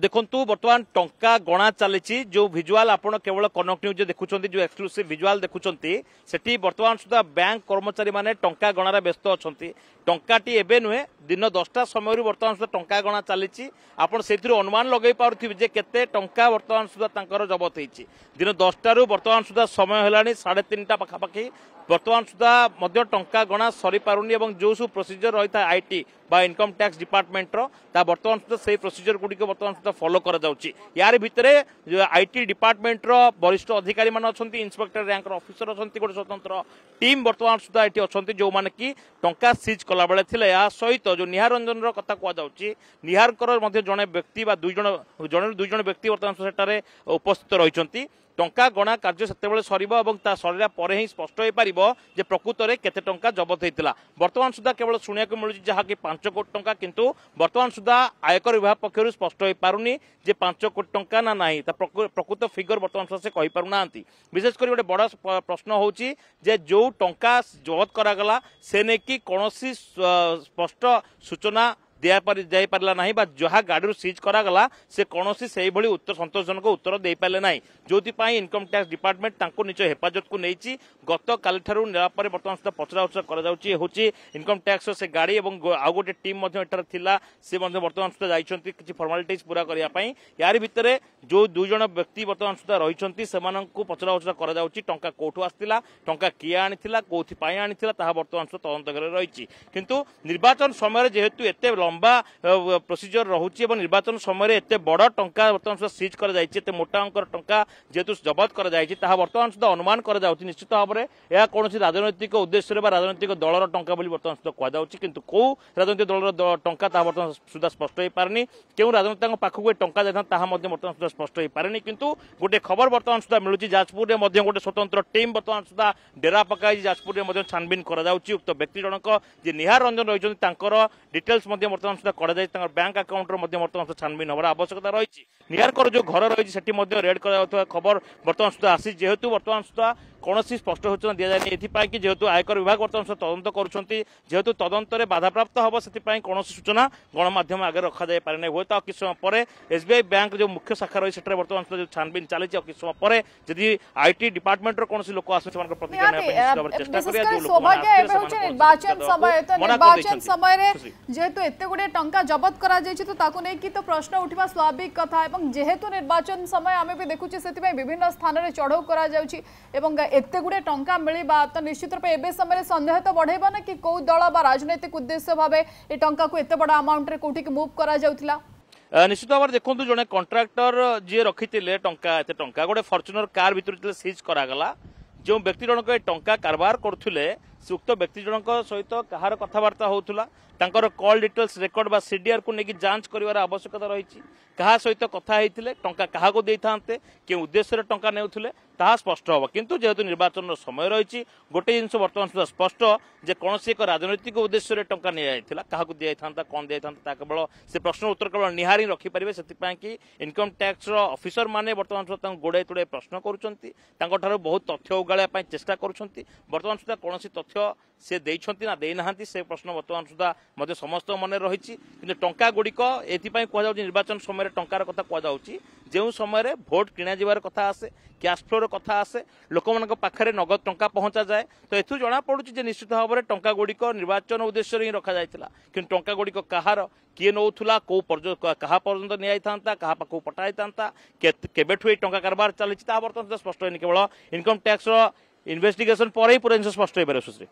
ଦେଖନ୍ତୁ ବର୍ତ୍ତମାନ ଟଙ୍କା ଗଣା ଚାଲିଛି ଯେଉଁ ଭିଜୁଆଲ୍ ଆପଣ କେବଳ କନକ ନ୍ୟୁଜ୍ ଦେଖୁଛନ୍ତି ଯେଉଁ ଏକ୍ସକ୍ଲୁସିଭ୍ ଭିଜୁଆଲ୍ ଦେଖୁଛନ୍ତି ସେଠି ବର୍ତ୍ତମାନ ସୁଦ୍ଧା ବ୍ୟାଙ୍କ କର୍ମଚାରୀମାନେ ଟଙ୍କା ଗଣାରେ ବ୍ୟସ୍ତ ଅଛନ୍ତି ଟଙ୍କାଟି ଏବେ ନୁହେଁ ଦିନ ଦଶଟା ସମୟରୁ ବର୍ତ୍ତମାନ ସୁଦ୍ଧା ଟଙ୍କା ଗଣା ଚାଲିଛି ଆପଣ ସେଥିରୁ ଅନୁମାନ ଲଗାଇ ପାରୁଥିବେ ଯେ କେତେ ଟଙ୍କା ବର୍ତ୍ତମାନ ସୁଦ୍ଧା ତାଙ୍କର ଜବତ ହେଇଛି ଦିନ ଦଶଟାରୁ ବର୍ତ୍ତମାନ ସୁଦ୍ଧା ସମୟ ହେଲାଣି ସାଢ଼େ ତିନିଟା ପାଖାପାଖି ବର୍ତ୍ତମାନ ସୁଦ୍ଧା ମଧ୍ୟ ଟଙ୍କା ଗଣା ସରିପାରୁନି ଏବଂ ଯେଉଁ ସବୁ ପ୍ରୋସିଜିଓର ରହିଥାଏ ଆଇଟି বা ইনকম ট্যাক্স ডিপার্টমেন্টর তা বর্তমান সুদ্ধা সেই প্রোসিজর গুড়ি বর্তমান সুদ্ধা ফলো করা যাচ্ছে ইয়ার ভিতরে আইটি ডিপার্টমেন্টর বরিষ্ঠ অধিকারী মানে অনেক ইন্সপেক্টর র্যাঙ্কর অফিসর অনেক গোটে স্বতন্ত্র টিম বর্তমান সুদ্ধা এটি অনেক যে কি টঙ্কা সিজ কলাবেলে লে এর সহিত যে নিহার রঞ্জনর কথা কুযাচ্ছে নিহারকর মধ্যে জন ব্যক্তি বা দুইজন জন দুইজন ব্যক্তি বর্তমান সেটার উপস্থিত রয়েছেন টঙ্কা গণা কার্য সেতবে সরব এবং তা সরিলা পরে হি স্পষ্ট হয়ে পাব যে প্রকৃতরে কেতে টঙ্কা জবত হয়েছিল বর্তমান সুদ্ধা কেবল শুনে মিলুছে যা কি পাঁচ ପାଞ୍ଚ କୋଟି ଟଙ୍କା କିନ୍ତୁ ବର୍ତ୍ତମାନ ସୁଦ୍ଧା ଆୟକର ବିଭାଗ ପକ୍ଷରୁ ସ୍ପଷ୍ଟ ହୋଇପାରୁନି ଯେ ପାଞ୍ଚ କୋଟି ଟଙ୍କା ନା ନାହିଁ ତା ପ୍ରକୃତ ଫିଗର ବର୍ତ୍ତମାନ ସୁଦ୍ଧା ସେ କହିପାରୁନାହାନ୍ତି ବିଶେଷ କରି ଗୋଟେ ବଡ଼ ପ୍ରଶ୍ନ ହେଉଛି ଯେ ଯେଉଁ ଟଙ୍କା ଜବତ କରାଗଲା ସେ ନେଇକି କୌଣସି ସ୍ପଷ୍ଟ ସୂଚନା ଦିଆପାରି ଯାଇପାରିଲା ନାହିଁ ବା ଯାହା ଗାଡ଼ିରୁ ସିଜ୍ କରାଗଲା ସେ କୌଣସି ସେହିଭଳି ଉତ୍ତର ସନ୍ତୋଷଜନକ ଉତ୍ତର ଦେଇପାରିଲେ ନାହିଁ ଯେଉଁଥିପାଇଁ ଇନକମ୍ ଟ୍ୟାକ୍ସ ଡିପାର୍ଟମେଣ୍ଟ ତାଙ୍କୁ ନିଜ ହେଫାଜତକୁ ନେଇଛି ଗତକାଲିଠାରୁ ନେବା ପରେ ବର୍ତ୍ତମାନ ସୁଦ୍ଧା ପଚରାଉଚରା କରାଯାଉଛି ହେଉଛି ଇନକମ୍ ଟ୍ୟାକ୍ସର ସେ ଗାଡ଼ି ଏବଂ ଆଉ ଗୋଟେ ଟିମ୍ ମଧ୍ୟ ଏଠାରେ ଥିଲା ସେ ମଧ୍ୟ ବର୍ତ୍ତମାନ ସୁଦ୍ଧା ଯାଇଛନ୍ତି କିଛି ଫର୍ମାଲିଟିଜ୍ ପୁରା କରିବା ପାଇଁ ୟାରି ଭିତରେ ଯେଉଁ ଦୁଇ ଜଣ ବ୍ୟକ୍ତି ବର୍ତ୍ତମାନ ସୁଦ୍ଧା ରହିଛନ୍ତି ସେମାନଙ୍କୁ ପଚରାଉଚରା କରାଯାଉଛି ଟଙ୍କା କୋଉଠୁ ଆସିଥିଲା ଟଙ୍କା କିଏ ଆଣିଥିଲା କୋଉଥିପାଇଁ ଆଣିଥିଲା ତାହା ବର୍ତ୍ତମାନ ସୁଦ୍ଧା ତଦନ୍ତ ଘରେ ରହିଛି କିନ୍ତୁ ନିର୍ବାଚନ ସମୟରେ ଯେହେତୁ ଏତେ লম্বা প্রোসিজর রয়েছে এবং নির্বাচন সময় এত বড় টঙ্কা বর্তমান সুদ্ধা সিজ করা যাই এত মোটা অঙ্কর টঙ্কা যেহেতু জবত করা যাই তাহা বর্তমান সুদ্ধা অনুমান করা যাচ্ছে নিশ্চিত ভাবে ଏହା କୌଣସି ରାଜନୈତିକ ଉଦ୍ଦେଶ୍ୟରେ ବା ରାଜନୈତିକ ଦଳର ଟଙ୍କା ବୋଲି ବର୍ତ୍ତମାନ ସୁଦ୍ଧା କୁହାଯାଉଛି କିନ୍ତୁ କେଉଁ ରାଜନୈତିକ ଦଳର ଟଙ୍କା ତାହା ବର୍ତ୍ତମାନ ସୁଦ୍ଧା ସ୍ପଷ୍ଟ ହୋଇପାରିନି କେଉଁ ରାଜନେତାଙ୍କ ପାଖକୁ ଏ ଟଙ୍କା ଯାଇଥାନ୍ତା ତାହା ମଧ୍ୟ ବର୍ତ୍ତମାନ ସୁଦ୍ଧା ସ୍ପଷ୍ଟ ହୋଇପାରିନି କିନ୍ତୁ ଗୋଟିଏ ଖବର ବର୍ତ୍ତମାନ ସୁଦ୍ଧା ମିଳୁଛି ଯାଜପୁରରେ ମଧ୍ୟ ଗୋଟିଏ ସ୍ୱତନ୍ତ୍ର ଟିମ୍ ବର୍ତ୍ତମାନ ସୁଦ୍ଧା ଡେରା ପକାଇଛି ଯାଜପୁରରେ ମଧ୍ୟ ଛାନବିନ କରାଯାଉଛି ଉକ୍ତ ବ୍ୟକ୍ତି ଜଣକ ଯିଏ ନିହାର ରଞ୍ଜନ ରହିଛନ୍ତି ତାଙ୍କର ଡିଟେଲ୍ସ ମଧ୍ୟ ବର୍ତ୍ତମାନ ସୁଦ୍ଧା କରାଯାଇଛି ତାଙ୍କର ବ୍ୟାଙ୍କ ଆକାଉଣ୍ଟର ମଧ୍ୟ ବର୍ତ୍ତମାନ ସୁଦ୍ଧା ଛାନବିନ ହେବାର ଆବଶ୍ୟକତା ରହିଛି ନିଆରକର ଯେଉଁ ଘର ରହିଛି ସେଠି ମଧ୍ୟ ରେଡ୍ କରାଯାଉଥିବା ଖବର ବର୍ତ୍ତମାନ ସୁଦ୍ଧା ଆସିଛି ଯେହେତୁ ବର୍ତ୍ତମାନ ସୁଦ୍ଧା କୌଣସି ସ୍ପଷ୍ଟ ସୂଚନା ଦିଆଯାଇନି ଏଥିପାଇଁ କି ଯେହେତୁ ଆୟକର ବିଭାଗ ବର୍ତ୍ତମାନ ତଦନ୍ତ କରୁଛନ୍ତି ଯେହେତୁ ତଦନ୍ତରେ ବାଧାପ୍ରାପ୍ତ ହେବ ସେଥିପାଇଁ କୌଣସି ସୂଚନା ଗଣମାଧ୍ୟମ ଆଗରେ ରଖାଯାଇପାରେ ନାହିଁ ହୁଏତ ଆଉ କିଛି ସମୟ ପରେ ଏସ୍ବିଆଇ ବ୍ୟାଙ୍କ ଯେଉଁ ମୁଖ୍ୟ ଶାଖା ରହିଛି ସେଠାରେ ବର୍ତ୍ତମାନ ଯେଉଁ ଛାନବିନ ଚାଲିଛି ଆଉ କିଛି ସମୟ ପରେ ଯଦି ଆଇଟି ଡିପାର୍ଟମେଣ୍ଟର କୌଣସି ଲୋକ ଆସନ୍ତି ସେମାନଙ୍କ ପ୍ରତିକ୍ରିୟା ନେବା ପାଇଁ ଭାବରେ ଚେଷ୍ଟା କରିବା ଯେଉଁ ଲୋକମାନେ ନିର୍ବାଚନ ସମୟରେ ଯେହେତୁ ଏତେ ଗୁଡ଼ିଏ ଟଙ୍କା ଜବତ କରାଯାଇଛି ତ ତାକୁ ନେଇକି ତ ପ୍ରଶ୍ନ ଉଠିବା ସ୍ୱାଭାବିକ କଥା ଏବଂ ଯେହେତୁ ନିର୍ବାଚନ ସମୟ ଆମେ ବି ଦେଖୁଛେ ସେଥିପାଇଁ ବିଭିନ୍ନ ସ୍ଥାନରେ ଚଢ଼ଉ କରାଯାଉଛି ଏବଂ এত গুড়ে টঙ্কা মিলবা তো নিশ্চিত রূপে এবে সময় সন্দেহ তো বড়াইব না কি কেউ দল বা রাজনৈতিক উদ্দেশ্য ভাবে এই টঙ্কা এত বড় আমাউন্টরে কোটিকি মুভ করা যাওয়া নিশ্চিত ভাবে দেখুন জন কন্ট্রাক্টর যে রক্ষিলে টঙ্কা এত টঙ্কা গোটে ফর্চুনর কার ভিতরে সিজ করাগলা যে ব্যক্তি জনক এই টঙ্কা কারবার করুলে ସୁକ୍ତ ବ୍ୟକ୍ତି ଜଣଙ୍କ ସହିତ କାହାର କଥାବାର୍ତ୍ତା ହେଉଥିଲା ତାଙ୍କର କଲ୍ ଡିଟେଲ୍ସ ରେକର୍ଡ ବା ସିଡିଆର୍କୁ ନେଇକି ଯାଞ୍ଚ କରିବାର ଆବଶ୍ୟକତା ରହିଛି କାହା ସହିତ କଥା ହେଇଥିଲେ ଟଙ୍କା କାହାକୁ ଦେଇଥାନ୍ତେ କେଉଁ ଉଦ୍ଦେଶ୍ୟରେ ଟଙ୍କା ନେଉଥିଲେ ତାହା ସ୍ପଷ୍ଟ ହେବ କିନ୍ତୁ ଯେହେତୁ ନିର୍ବାଚନର ସମୟ ରହିଛି ଗୋଟିଏ ଜିନିଷ ବର୍ତ୍ତମାନ ସୁଦ୍ଧା ସ୍ପଷ୍ଟ ଯେ କୌଣସି ଏକ ରାଜନୈତିକ ଉଦ୍ଦେଶ୍ୟରେ ଟଙ୍କା ନିଆଯାଇଥିଲା କାହାକୁ ଦିଆଯାଇଥାନ୍ତା କ'ଣ ଦିଆଯାଇଥାନ୍ତା ତାହା କେବଳ ସେ ପ୍ରଶ୍ନ ଉତ୍ତର କେବଳ ନିହାରି ରଖିପାରିବେ ସେଥିପାଇଁ କି ଇନକମ୍ ଟ୍ୟାକ୍ସର ଅଫିସରମାନେ ବର୍ତ୍ତମାନ ସୁଦ୍ଧା ତାଙ୍କୁ ଗୋଡ଼ାଇ ତୋଡ଼ାଇ ପ୍ରଶ୍ନ କରୁଛନ୍ତି ତାଙ୍କଠାରୁ ବହୁତ ତଥ୍ୟ ଉଗାଳିବା ପାଇଁ ଚେଷ୍ଟା କରୁଛନ୍ତି ବର୍ତ୍ତମାନ ସୁଦ୍ଧା କୌଣସି ତଥ୍ୟ ଲକ୍ଷ ସେ ଦେଇଛନ୍ତି ନା ଦେଇନାହାନ୍ତି ସେ ପ୍ରଶ୍ନ ବର୍ତ୍ତମାନ ସୁଦ୍ଧା ମଧ୍ୟ ସମସ୍ତଙ୍କ ମନରେ ରହିଛି କିନ୍ତୁ ଟଙ୍କା ଗୁଡ଼ିକ ଏଥିପାଇଁ କୁହାଯାଉଛି ନିର୍ବାଚନ ସମୟରେ ଟଙ୍କାର କଥା କୁହାଯାଉଛି ଯେଉଁ ସମୟରେ ଭୋଟ କିଣାଯିବାର କଥା ଆସେ କ୍ୟାସ୍ ଫ୍ଲୋର କଥା ଆସେ ଲୋକମାନଙ୍କ ପାଖରେ ନଗଦ ଟଙ୍କା ପହଞ୍ଚାଯାଏ ତ ଏଥିରୁ ଜଣାପଡ଼ୁଛି ଯେ ନିଶ୍ଚିତ ଭାବରେ ଟଙ୍କା ଗୁଡ଼ିକ ନିର୍ବାଚନ ଉଦ୍ଦେଶ୍ୟରେ ହିଁ ରଖାଯାଇଥିଲା କିନ୍ତୁ ଟଙ୍କା ଗୁଡ଼ିକ କାହାର କିଏ ନେଉଥିଲା କେଉଁ କାହା ପର୍ଯ୍ୟନ୍ତ ନିଆଯାଇଥାନ୍ତା କାହା ପାଖକୁ ପଠାଯାଇଥାନ୍ତା କେବେଠୁ ଏଇ ଟଙ୍କା କାରବାର ଚାଲିଛି ତାହା ବର୍ତ୍ତମାନ ସ୍ପଷ୍ଟ ହେଇନି କେବଳ ଇନକମ୍ ଟ୍ୟାକ୍ସର ইনভেস্টিগেশন পরেই পুরো জিনিস স্পষ্ট হয়ে পারে সুশ্রী